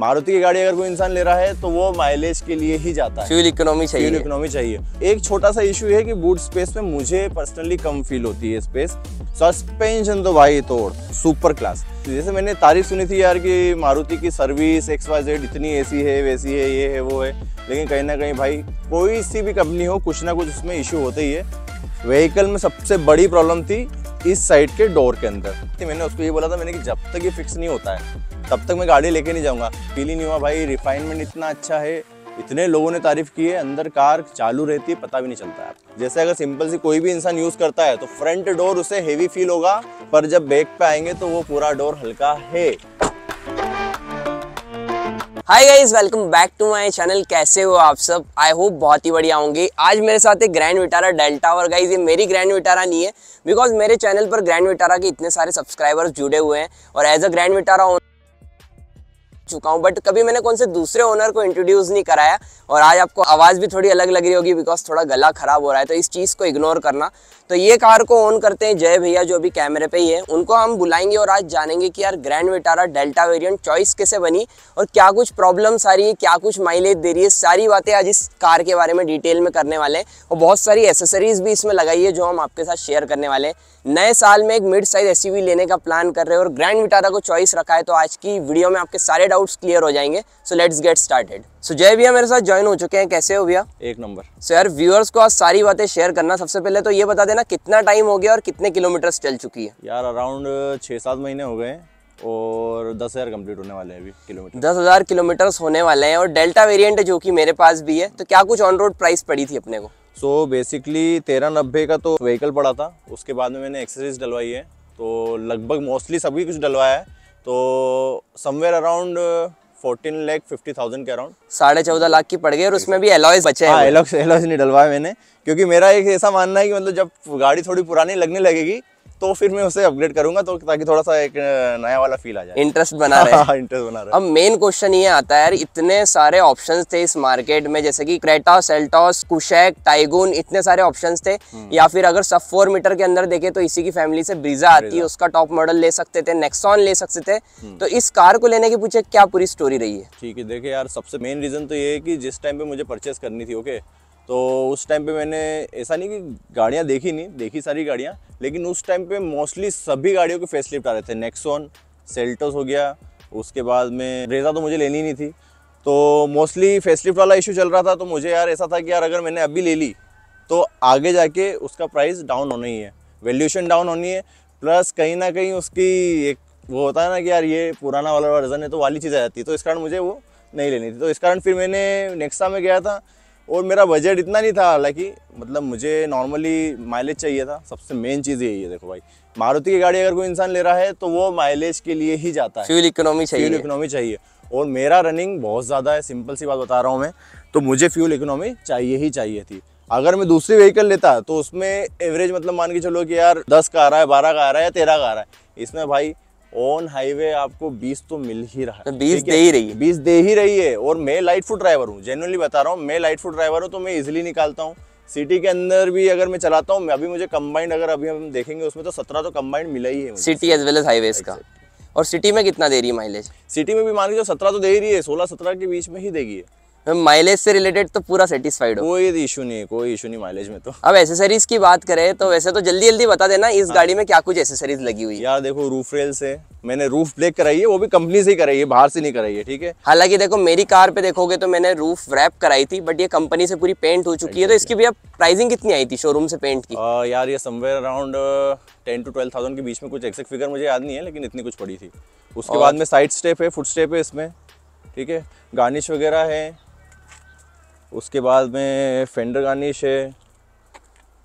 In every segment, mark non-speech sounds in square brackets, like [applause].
मारुति की गाड़ी अगर कोई इंसान ले रहा है तो वो माइलेज के लिए ही जाता है फ्यूल इकोनॉमी चाहिए फ्यूल इकोनॉमी चाहिए एक छोटा सा इशू है कि बूट स्पेस में मुझे पर्सनली कम फील होती है स्पेस सस्पेंशन तो भाई तोड़ सुपर क्लास जैसे मैंने तारीफ सुनी थी यार कि मारुति की सर्विस एक्स वाई जेड इतनी ऐसी है वैसी है ये है वो है लेकिन कहीं ना कहीं भाई कोई सी भी कंपनी हो कुछ ना कुछ उसमें इशू होते ही है व्हीकल में सबसे बड़ी प्रॉब्लम थी इस साइड के डोर के अंदर मैंने उसको ये बोला था मैंने कि जब तक ये फिक्स नहीं होता है तब तक मैं गाड़ी लेके नहीं जाऊँगा फील ही नहीं हुआ भाई रिफाइनमेंट इतना अच्छा है इतने लोगों ने तारीफ की है अंदर कार चालू रहती है पता भी नहीं चलता है जैसे अगर सिंपल सी कोई भी इंसान यूज़ करता है तो फ्रंट डोर उसे हेवी फील होगा पर जब बैक पे आएंगे तो वो पूरा डोर हल्का है hi guys welcome back to my channel कैसे हो आप सब आई होप बहुत ही बढ़िया होंगे आज मेरे साथ एक ग्रैंड विटारा डेल्टा और गाइज ये मेरी ग्रैंड विटारा नहीं है बिकॉज मेरे चैनल पर ग्रैंड विटारा के इतने सारे सब्सक्राइबर्स जुड़े हुए हैं और एज अ ग्रैंड विटारा चुका हूँ बट कभी मैंने कौन से दूसरे ओनर को इंट्रोड्यूस नहीं कराया और आज आपको आवाज़ भी थोड़ी अलग लग रही होगी बिकॉज थोड़ा गला ख़राब हो रहा है तो इस चीज़ को इग्नोर करना तो ये कार को ऑन करते हैं जय भैया जो अभी कैमरे पे ही है उनको हम बुलाएंगे और आज जानेंगे कि यार grand Vitara Delta variant choice कैसे बनी और क्या कुछ प्रॉब्लम्स आ रही है क्या कुछ माइलेज दे रही है सारी बातें आज इस कार के बारे में डिटेल में करने वाले हैं और बहुत सारी एसेसरीज भी इसमें लगाई है जो हम आपके साथ शेयर करने वाले हैं नए साल में एक मिड साइज एस लेने का प्लान कर रहे हैं और ग्रैंड विटारा को चॉइस रखा है तो आज की वीडियो में आपके सारे डाउट्स क्लियर हो जाएंगे so let's get started so Jay भैया मेरे साथ ज्वाइन हो चुके हैं कैसे हो भैया एक नंबर सो यार व्यूअर्स को आज सारी बातें शेयर करना सबसे पहले तो ये बता देना कितना टाइम हो गया और कितने किलोमीटर चल चुकी है यार अराउंड छः सात महीने हो गए हैं और दस हज़ार कम्प्लीट होने वाले हैं अभी किलोमीटर दस हज़ार किलोमीटर्स होने वाले हैं और डेल्टा वेरिएंट जो कि मेरे पास भी है तो क्या कुछ ऑन रोड प्राइस पड़ी थी अपने को सो बेसिकली तेरह नब्बे का तो व्हीकल पड़ा था उसके बाद में मैंने एक्सरसाइज डलवाई है तो लगभग मोस्टली सभी कुछ डलवाया है तो somewhere around fourteen lakh fifty thousand के अराउंड साढ़े चौदह लाख की पड़ गई और उसमें भी एलॉयज बचे हैं हाँ, एलॉयज नहीं डलवाया मैंने क्योंकि मेरा एक ऐसा मानना है कि मतलब जब गाड़ी थोड़ी पुरानी लगने लगेगी तो फिर मैं उसे अपग्रेड करूंगा तो ताकि थोड़ा सा एक नया वाला फील आ जाए इंटरेस्ट बना रहे हैं हाँ, इंटरेस्ट हाँ, बना रहे है अब मेन क्वेश्चन ये आता है यार इतने सारे ऑप्शंस थे इस मार्केट में जैसे कि क्रेटा सेल्टॉस कुशैक टाइगून इतने सारे ऑप्शंस थे हम्म। या फिर अगर सब फोर मीटर के अंदर देखे तो इसी की फैमिली से ब्रिजा आती है उसका टॉप मॉडल ले सकते थे नेक्सॉन ले सकते थे हम्म। तो इस कार को लेने के पूछे क्या पूरी स्टोरी रही है ठीक है देखिये यार सबसे मेन रीजन तो ये है कि जिस टाइम पे मुझे परचेस करनी थी ओके okay? तो उस टाइम पे मैंने ऐसा नहीं कि गाड़ियाँ देखी नहीं देखी सारी गाड़ियाँ लेकिन उस टाइम पे मोस्टली सभी गाड़ियों के फेसलिफ्ट आ रहे थे नेक्सोन सेल्टोस हो गया उसके बाद में रेजा तो मुझे लेनी नहीं थी तो मोस्टली फेसलिफ्ट वाला इशू चल रहा था तो मुझे यार ऐसा था कि यार अगर मैंने अभी ले ली तो आगे जाके उसका प्राइस डाउन होना ही है वैल्यूशन डाउन होनी है प्लस कहीं ना कहीं उसकी एक वो होता है ना कि यार ये पुराना वाला वर्जन है तो वाली चीज़ आ जाती है तो इस कारण मुझे वो नहीं लेनी थी तो इस कारण फिर मैंने नेक्स्टा में गया था और मेरा बजट इतना नहीं था हालांकि मतलब मुझे नॉर्मली माइलेज चाहिए था सबसे मेन चीज़ यही है देखो भाई मारुति की गाड़ी अगर कोई इंसान ले रहा है तो वो माइलेज के लिए ही जाता है फ्यूल इकोनॉमी चाहिए फ्यूल इकोनॉमी चाहिए और मेरा रनिंग बहुत ज़्यादा है सिंपल सी बात बता रहा हूँ मैं तो मुझे फ्यूल इकोनॉमी चाहिए ही चाहिए थी अगर मैं दूसरी व्हीकल लेता तो उसमें एवरेज मतलब मान के चलो कि यार दस का आ रहा है बारह का आ रहा है या तेरह का आ रहा है इसमें भाई ऑन हाईवे आपको 20 तो मिल ही रहा है तो बीस दे ही रही है बीस दे ही रही है और मैं लाइट फुट ड्राइवर हूँ जेनुअनली बता रहा हूँ मैं लाइट फुट ड्राइवर हूँ तो मैं इजिली निकालता हूँ सिटी के अंदर भी अगर मैं चलाता हूँ अभी मुझे कंबाइंड अगर अभी हम देखेंगे उसमें तो सत्रह तो कंबाइंड मिला ही है city as well as highway का और सिटी में कितना दे रही है माइलेज सिटी में भी मान लीजिए सत्रह तो दे ही रही है सोलह सत्रह के बीच में ही देगी माइलेज से रिलेटेड तो पूरा सेटिस्फाइड हो कोई इशू नहीं कोई इशू नहीं माइलेज में तो अब एसेसरीज की बात करें तो वैसे तो जल्दी जल्दी बता देना इस हाँ। गाड़ी में क्या कुछ एसेसरीज लगी हुई यार देखो रूफ रेल से मैंने रूफ ब्रेक कराई है वो भी कंपनी से ही कराई है बाहर से नहीं कराई है ठीक है हालांकि देखो मेरी कार पे देखोगे तो मैंने रूफ रैप कराई थी बट ये कंपनी से पूरी पेंट हो चुकी है तो इसकी भी अब प्राइसिंग कितनी आई थी शोरूम से पेंट की यार ये somewhere around ten to twelve thousand के बीच में कुछ एक्सेक्ट फिगर मुझे याद नहीं है लेकिन इतनी कुछ पड़ी थी उसके बाद में साइड स्टेप है फुट स्टेप है इसमें ठीक है गार्निश वगैरह है उसके बाद में फेंडर गार्निश है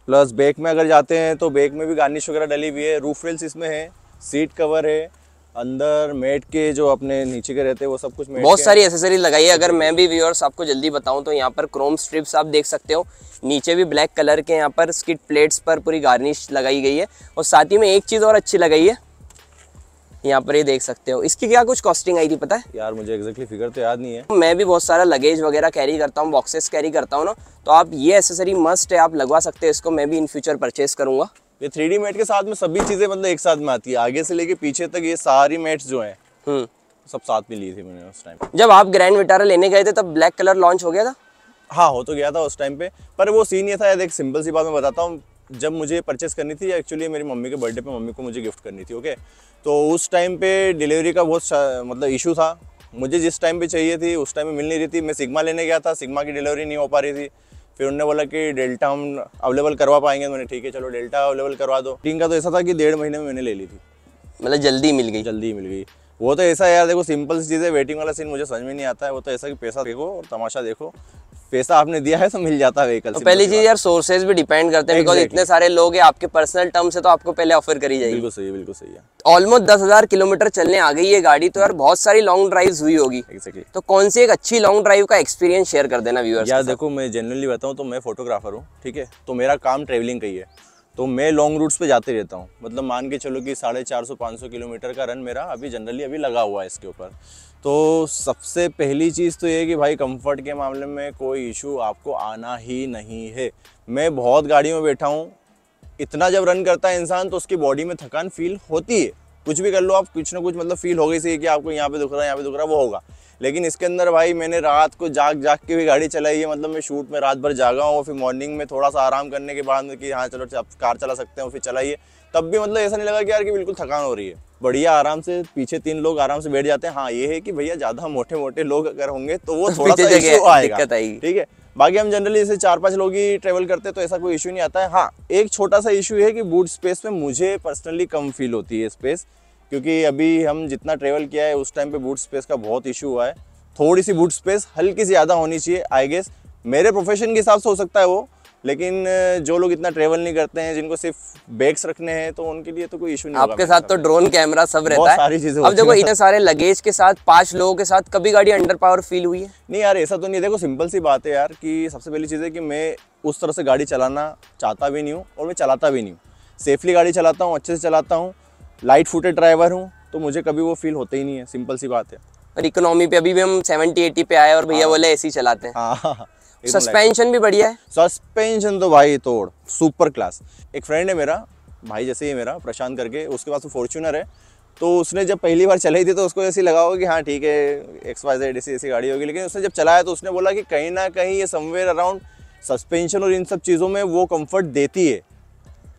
प्लस बैक में अगर जाते हैं तो बैक में भी गार्निश वगैरह डली हुई है रूफ रेल्स इसमें है सीट कवर है अंदर मेट के जो अपने नीचे के रहते हैं वो सब कुछ बहुत सारी एसेसरी लगाई है अगर मैं भी व्यूअर्स आपको जल्दी बताऊं तो यहाँ पर क्रोम स्ट्रिप्स आप देख सकते हो नीचे भी ब्लैक कलर के यहाँ पर स्किट प्लेट्स पर पूरी गार्निश लगाई गई है और साथ ही में एक चीज़ और अच्छी लगाई है यहाँ पर ये देख सकते हो इसकी क्या कुछ कॉस्टिंग आई थी पता है यार मुझे एक्जैक्टली फिगर तो याद नहीं है मैं भी बहुत सारा लगेज वगैरह कैरी करता हूँ बॉक्सेस कैरी करता हूँ ना तो आप ये एसेसरी मस्ट है आप लगवा सकते हैं इसको मैं भी इन फ्यूचर परचेस करूंगा ये थ्री डी के साथ में सभी चीजें मतलब एक साथ में आती है आगे से लेके पीछे तक ये सारी मेट्स जो है हम्म। सब साथ में ली थी मैंने उस टाइम जब आप ग्रैंड विटारा लेने गए थे तब ब्लैक कलर लॉन्च हो गया था हाँ हो तो गया था उस टाइम पे पर वो सीन ये था एक सिंपल सी बात मैं बताता हूँ जब मुझे परचेस करनी थी एक्चुअली मेरी मम्मी के बर्थडे पे मम्मी को मुझे गिफ्ट करनी थी ओके तो उस टाइम पे डिलीवरी का बहुत मतलब इशू था मुझे जिस टाइम पे चाहिए थी उस टाइम में मिल नहीं रही थी मैं सिग्मा लेने गया था सिग्मा की डिलीवरी नहीं हो पा रही थी फिर उन्होंने बोला कि डेल्टा हम अवेलेबल करवा पाएंगे मैंने ठीक है चलो डेल्टा अवेलेबल करवा दो टीम का तो ऐसा था कि डेढ़ महीने में मैंने ले ली थी मतलब जल्दी मिल गई जल्दी मिल गई वो तो ऐसा यार देखो सिंपल सी चीज़ है वेटिंग वाला सीन मुझे समझ में नहीं आता है वो तो ऐसा कि पैसा देखो और तमाशा देखो पैसा आपने दिया है तो मिल जाता है व्हीकल तो पहली चीज यार सोर्सेज भी डिपेंड करते हैं बिकॉज exactly. इतने सारे लोग हैं आपके पर्सनल टर्म से तो आपको पहले ऑफर करी जाएगी बिल्कुल सही बिल्कुल सही है ऑलमोस्ट दस हजार किलोमीटर चलने आ गई है गाड़ी तो यार बहुत सारी लॉन्ग ड्राइव हुई होगी exactly. तो कौन सी एक अच्छी लॉन्ग ड्राइव का एक्सपीरियंस शेयर कर देना व्यूअर्स यार देखो मैं जनरली बताऊँ तो मैं फोटोग्राफर हूँ ठीक है तो मेरा काम ट्रेवलिंग का ही है तो मैं लॉन्ग रूट्स पे जाते रहता हूँ मतलब मान के चलो कि साढ़े चार सौ पाँच सौ किलोमीटर का रन मेरा अभी जनरली अभी लगा हुआ है इसके ऊपर तो सबसे पहली चीज़ तो ये कि भाई कंफर्ट के मामले में कोई इशू आपको आना ही नहीं है मैं बहुत गाड़ियों में बैठा हूँ इतना जब रन करता है इंसान तो उसकी बॉडी में थकान फील होती है कुछ भी कर लो आप कुछ ना कुछ मतलब फील हो गई कि आपको यहाँ पे दुख रहा है यहाँ पे दुख रहा है वो होगा लेकिन इसके अंदर भाई मैंने रात को जाग जाग के भी गाड़ी चलाई है मतलब मैं शूट में रात भर जागा हूँ फिर मॉर्निंग में थोड़ा सा आराम करने के बाद कि हाँ चलो आप कार चला सकते हो फिर चलाइए तब भी मतलब ऐसा नहीं लगा कि यार कि बिल्कुल थकान हो रही है बढ़िया आराम से पीछे तीन लोग आराम से बैठ जाते हैं हाँ ये है कि भैया ज़्यादा मोटे मोटे लोग अगर होंगे तो वो [laughs] थोड़ा सा आएगा ठीक है बाकी हम जनरली इसे चार पाँच लोग ही ट्रेवल करते हैं तो ऐसा कोई इशू नहीं आता है हाँ एक छोटा सा इशू है कि बूट स्पेस में मुझे पर्सनली कम फील होती है स्पेस क्योंकि अभी हम जितना ट्रेवल किया है उस टाइम पे बूट स्पेस का बहुत इशू हुआ है थोड़ी सी बूट स्पेस हल्की सी ज़्यादा होनी चाहिए आई गेस मेरे प्रोफेशन के हिसाब से हो सकता है वो लेकिन जो लोग इतना ट्रेवल नहीं करते हैं जिनको सिर्फ बैग्स रखने हैं तो उनके लिए तो कोई इशू नहीं आपके साथ तो ड्रोन कैमरा सब रहता है सारी चीजें अब देखो इतने सारे लगेज के साथ पांच लोगों के साथ कभी गाड़ी अंडर पावर फील हुई है नहीं यार ऐसा तो नहीं देखो सिंपल सी बात है यार कि सबसे पहली चीज़ है कि मैं उस तरह से गाड़ी चलाना चाहता भी नहीं हूँ और मैं चलाता भी नहीं हूँ सेफली गाड़ी चलाता हूँ अच्छे से चलाता हूँ लाइट फुटेड ड्राइवर हूँ तो मुझे कभी वो फील होता ही नहीं है सिंपल सी बात है और इकोनॉमी पे अभी भी हम सेवेंटी एटी पे आए और भैया हाँ। बोले ऐसी चलाते हैं हाँ। सस्पेंशन भी बढ़िया है सस्पेंशन तो भाई तोड़ सुपर क्लास एक फ्रेंड है मेरा भाई जैसे ही मेरा प्रशांत करके उसके पास तो फॉर्चूनर है तो उसने जब पहली बार चलाई थी तो उसको ऐसी लगा होगा कि हाँ ठीक है एक्स वाई जेड ऐसी ऐसी गाड़ी होगी लेकिन उसने जब चलाया तो उसने बोला कि कहीं ना कहीं ये समवेयर अराउंड सस्पेंशन और इन सब चीज़ों में वो कंफर्ट देती है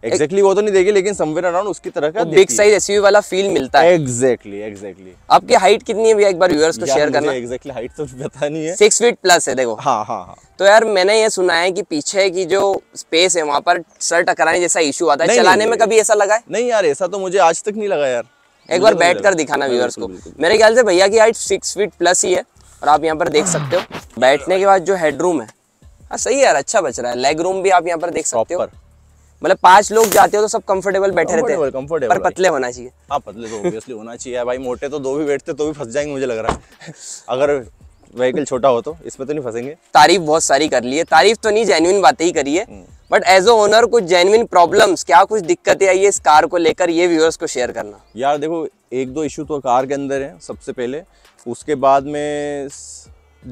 एग्जैक्टली वो तो नहीं देगी लेकिन समवेयर अराउंड उसकी तरह का बिग साइज एसयूवी वाला फील मिलता है एग्जैक्टली एग्जैक्टली आपकी हाइट कितनी है भैया एक बार व्यूअर्स को शेयर करना एग्जैक्टली हाइट तो पता नहीं है सिक्स फीट प्लस है देखो हाँ हाँ हाँ तो यार मैंने ये सुना है कि पीछे की जो स्पेस है वहाँ पर सर टकराने जैसा इशू आता है चलाने में कभी ऐसा लगा है नहीं यार ऐसा तो मुझे आज तक नहीं लगा यार एक बार तो बैठ कर दिखाना व्यूअर्स को मेरे ख्याल से भैया की हाइट सिक्स फीट प्लस ही है और आप यहाँ पर देख सकते हो बैठने के बाद जो हेडरूम है हाँ सही है यार अच्छा बच रहा है लेग रूम भी आप यहाँ पर देख सकते हो मतलब पांच लोग जाते हो तो सब कंफर्टेबल बैठे रहते हैं कंफर्टेबल पर पतले होना चाहिए हाँ पतले तो ऑब्वियसली होना चाहिए भाई मोटे तो दो भी बैठते तो भी फंस जाएंगे मुझे लग रहा है अगर व्हीकल छोटा हो तो इसमें तो नहीं फंसेंगे तारीफ बहुत सारी कर ली है तारीफ तो नहीं जेन्यून बातें ही करी है बट एज ओनर कुछ जेन्यून प्रॉब्लम्स क्या कुछ दिक्कतें आई है इस कार को लेकर ये व्यूअर्स को शेयर करना यार देखो एक दो इशू तो कार के अंदर है सबसे पहले उसके बाद में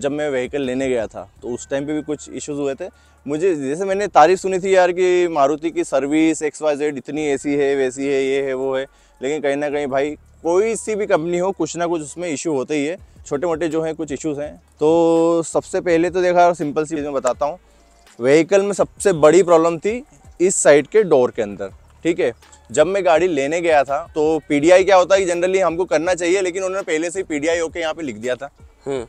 जब मैं व्हीकल लेने गया था तो उस टाइम पे भी कुछ इश्यूज हुए थे मुझे जैसे मैंने तारीफ सुनी थी यार कि मारुति की सर्विस एक्स वाई जेड इतनी ऐसी है वैसी है ये है वो है लेकिन कहीं ना कहीं भाई कोई सी भी कंपनी हो कुछ ना कुछ उसमें इशू होते ही है छोटे मोटे जो हैं कुछ इश्यूज़ हैं तो सबसे पहले तो देखा सिंपल सी मैं बताता हूँ व्हीकल में सबसे बड़ी प्रॉब्लम थी इस साइड के डोर के अंदर ठीक है जब मैं गाड़ी लेने गया था तो पीडीआई क्या होता है जनरली हमको करना चाहिए लेकिन उन्होंने पहले से ही पीडीआई होके यहाँ पे लिख दिया था हम्म।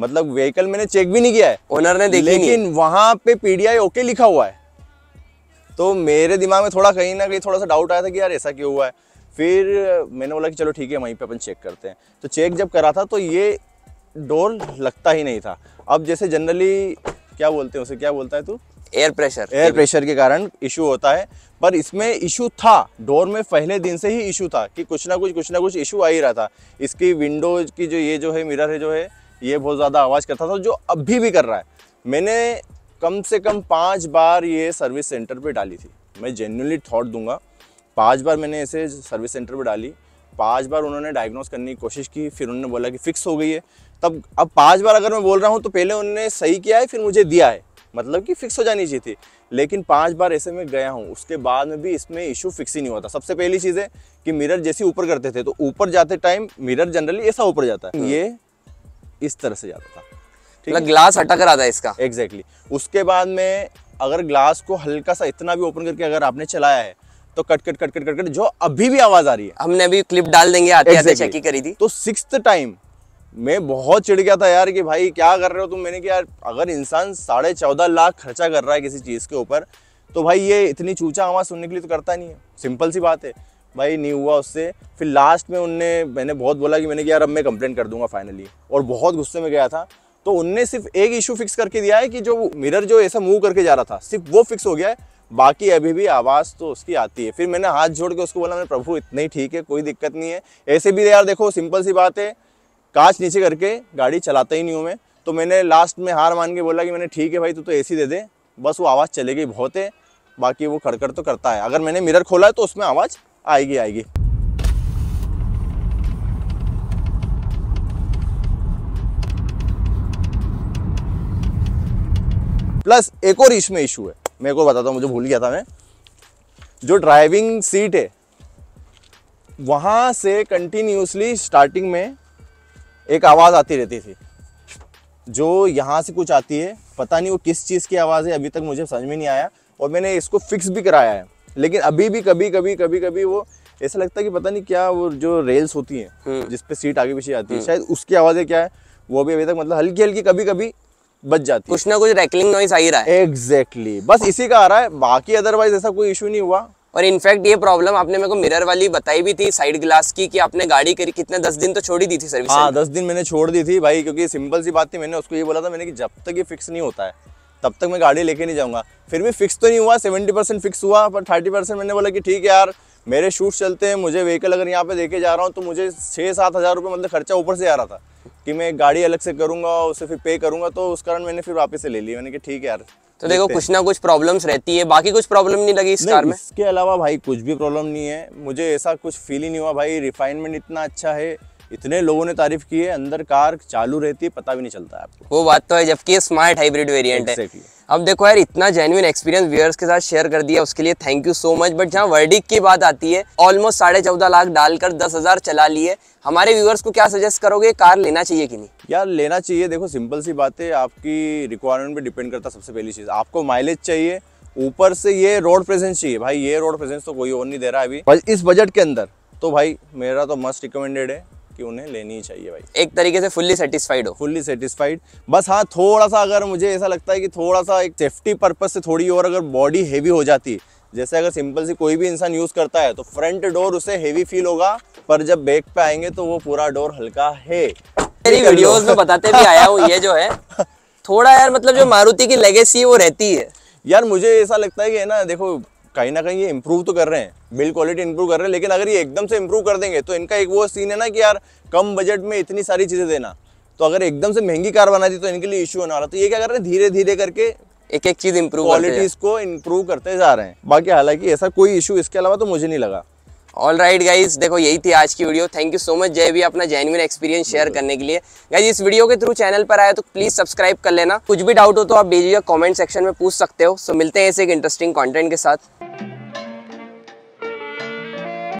मतलब व्हीकल मैंने चेक भी नहीं किया है ओनर ने देखी लेकिन वहां पे पीडीआई ओके लिखा हुआ है तो मेरे दिमाग में थोड़ा कहीं ना कहीं थोड़ा सा डाउट आया था कि यार ऐसा क्यों हुआ है फिर मैंने बोला कि चलो ठीक है वहीं पे अपन चेक करते हैं तो चेक जब करा था तो ये डोर लगता ही नहीं था अब जैसे जनरली क्या बोलते हैं उसे क्या बोलता है तू एयर प्रेशर एयर प्रेशर के कारण इशू होता है पर इसमें इशू था डोर में पहले दिन से ही इशू था कि कुछ ना कुछ कुछ ना कुछ इशू आ ही रहा था इसकी विंडोज की जो ये जो है मिरर है जो है ये बहुत ज़्यादा आवाज़ करता था जो अभी भी कर रहा है मैंने कम से कम पाँच बार ये सर्विस सेंटर पर डाली थी मैं जेन्यूनली थॉट दूंगा पाँच बार मैंने ऐसे सर्विस सेंटर पर डाली पाँच बार उन्होंने डायग्नोस करने की कोशिश की फिर उन्होंने बोला कि फ़िक्स हो गई है तब अब पाँच बार अगर मैं बोल रहा हूँ तो पहले उन्होंने सही किया है फिर मुझे दिया है मतलब कि फ़िक्स हो जानी चाहिए थी लेकिन पांच बार ऐसे में गया हूँ उसके बाद में भी इसमें इशू फिक्स ही नहीं हुआ था सबसे पहली चीज़ है कि मिरर जैसे ऊपर करते थे तो ऊपर जाते टाइम मिरर जनरली ऐसा ऊपर जाता है ये इस तरह से जाता था मतलब ग्लास अटक रहा था इसका एग्जैक्टली exactly. उसके बाद में अगर ग्लास को हल्का सा इतना भी ओपन करके अगर आपने चलाया है तो cut cut cut cut cut cut जो अभी भी आवाज आ रही है हमने अभी क्लिप डाल देंगे आते exactly. आते चेक करी थी तो सिक्स टाइम मैं बहुत चिढ़ गया था यार कि भाई क्या कर रहे हो तुम मैंने कि यार अगर इंसान साढ़े चौदह लाख खर्चा कर रहा है किसी चीज़ के ऊपर तो भाई ये इतनी चूचा आवाज़ सुनने के लिए तो करता नहीं है सिंपल सी बात है भाई नहीं हुआ उससे फिर लास्ट में उनने मैंने बहुत बोला कि मैंने कि यार अब मैं कंप्लेंट कर दूंगा फाइनली और बहुत गुस्से में गया था तो उनने सिर्फ एक इशू फिक्स करके दिया है कि जो मिरर जो ऐसा मूव करके जा रहा था सिर्फ वो फिक्स हो गया है बाकी अभी भी आवाज़ तो उसकी आती है फिर मैंने हाथ जोड़ के उसको बोला मैंने प्रभु इतना ही ठीक है कोई दिक्कत नहीं है ऐसे भी यार देखो सिंपल सी बात है कांच नीचे करके गाड़ी चलाता ही नहीं हूँ मैं तो मैंने लास्ट में हार मान के बोला कि मैंने ठीक है भाई तू तो ए दे दे बस वो आवाज़ चलेगी बहुत है बाकी वो खड़खड़ तो करता है अगर मैंने मिरर खोला है तो उसमें आवाज़ आएगी आएगी प्लस एक और इसमें इशू है मेरे को बताता हूं मुझे भूल गया था मैं जो ड्राइविंग सीट है वहां से कंटिन्यूसली स्टार्टिंग में एक आवाज़ आती रहती थी जो यहां से कुछ आती है पता नहीं वो किस चीज़ की आवाज़ है अभी तक मुझे समझ में नहीं आया और मैंने इसको फिक्स भी कराया है लेकिन अभी भी कभी कभी कभी कभी वो ऐसा लगता है कि पता नहीं क्या वो जो रेल्स होती हैं हम्म। जिसपे सीट आगे पीछे आती है हम्म। शायद उसकी आवाज़ें क्या है वो भी अभी तक मतलब हल्की हल्की कभी कभी बच जाती है कुछ ना कुछ रैकलिंग नॉइस आ ही रहा है एग्जैक्टली exactly. बस इसी का आ रहा है बाकी अदरवाइज ऐसा कोई इशू नहीं हुआ और इनफैक्ट ये प्रॉब्लम आपने मेरे को मिरर वाली बताई भी थी साइड ग्लास की कि आपने गाड़ी करी कितने दस दिन तो छोड़ी दी थी सर्विस हाँ दस दिन मैंने छोड़ दी थी भाई क्योंकि सिंपल सी बात थी मैंने उसको ये बोला था मैंने कि जब तक ये फिक्स नहीं होता है तब तक मैं गाड़ी लेके नहीं जाऊँगा फिर भी फिक्स तो नहीं हुआ सेवेंटी परसेंट फिक्स हुआ पर थर्टी परसेंट मैंने बोला कि ठीक है यार मेरे शूट चलते हैं मुझे व्हीकल अगर यहाँ पे देके जा रहा हूँ तो मुझे छः सात हज़ार रुपये मतलब खर्चा ऊपर से आ रहा था कि मैं गाड़ी अलग से करूँगा उसे फिर पे करूँगा तो उस कारण मैंने फिर वापस से ले ली मैंने कि ठीक है यार तो देखो कुछ ना कुछ प्रॉब्लम्स रहती है बाकी कुछ प्रॉब्लम नहीं लगी इस कार में इसके अलावा भाई कुछ भी प्रॉब्लम नहीं है मुझे ऐसा कुछ फील ही नहीं हुआ भाई रिफाइनमेंट इतना अच्छा है इतने लोगों ने तारीफ की है अंदर कार चालू रहती है पता भी नहीं चलता आपको वो बात तो है जबकि स्मार्ट हाइब्रिड वेरियंट है अब देखो यार इतना जेन्यून एक्सपीरियंस व्यूअर्स के साथ शेयर कर दिया उसके लिए thank you so much but जहाँ वर्डिक की बात आती है ऑलमोस्ट साढ़े चौदह लाख डालकर दस हजार चला लिए हमारे व्यूअर्स को क्या सजेस्ट करोगे कार लेना चाहिए कि नहीं यार लेना चाहिए देखो सिंपल सी बात है आपकी रिक्वायरमेंट पे डिपेंड करता सबसे पहली चीज़ आपको माइलेज चाहिए ऊपर से ये रोड प्रेजेंस चाहिए भाई ये रोड प्रेजेंस तो कोई और नहीं दे रहा है अभी इस बजट के अंदर तो भाई मेरा तो मस्ट रिकमेंडेड है कि उन्हें लेनी चाहिए भाई एक तरीके से फुल्ली सेटिस्फाइड हो फुल्ली सेटिस्फाइड बस हाँ थोड़ा सा अगर मुझे ऐसा लगता है कि थोड़ा सा एक सेफ्टी पर्पज से थोड़ी और अगर बॉडी हैवी हो जाती है जैसे अगर सिंपल सी कोई भी इंसान यूज़ करता है तो फ्रंट डोर उसे हेवी फील होगा पर जब बैक पे आएंगे तो वो पूरा डोर हल्का है मेरी वीडियोस में बताते भी आया हूँ ये जो है [laughs] थोड़ा यार मतलब जो मारुति की लेगेसी वो रहती है यार मुझे ऐसा लगता है कि है ना देखो कहीं ना कहीं ये इम्प्रूव तो कर रहे हैं बिल्ड क्वालिटी इंप्रूव कर रहे हैं लेकिन अगर ये एकदम से इंप्रूव कर देंगे तो इनका एक वो सीन है ना कि यार कम बजट में इतनी सारी चीज़ें देना तो अगर एकदम से महंगी कार बना दी तो इनके लिए इशू होने वाला तो ये क्या कर रहे हैं धीरे धीरे करके एक एक चीज़ इंप्रूव क्वालिटीज़ को इंप्रूव करते जा रहे हैं बाकी हालांकि ऐसा कोई इशू इसके अलावा तो मुझे नहीं लगा ऑल राइट गाइज देखो यही थी आज की video thank you so much Jay भी अपना जेनविन एक्सपीरियंस शेयर करने के लिए गाइज इस वीडियो के थ्रू चैनल पर आए तो प्लीज सब्सक्राइब कर लेना कुछ भी डाउट हो तो आप भेजिएगा कमेंट सेक्शन में पूछ सकते हो सो मिलते हैं ऐसे एक इंटरेस्टिंग कॉन्टेंट के साथ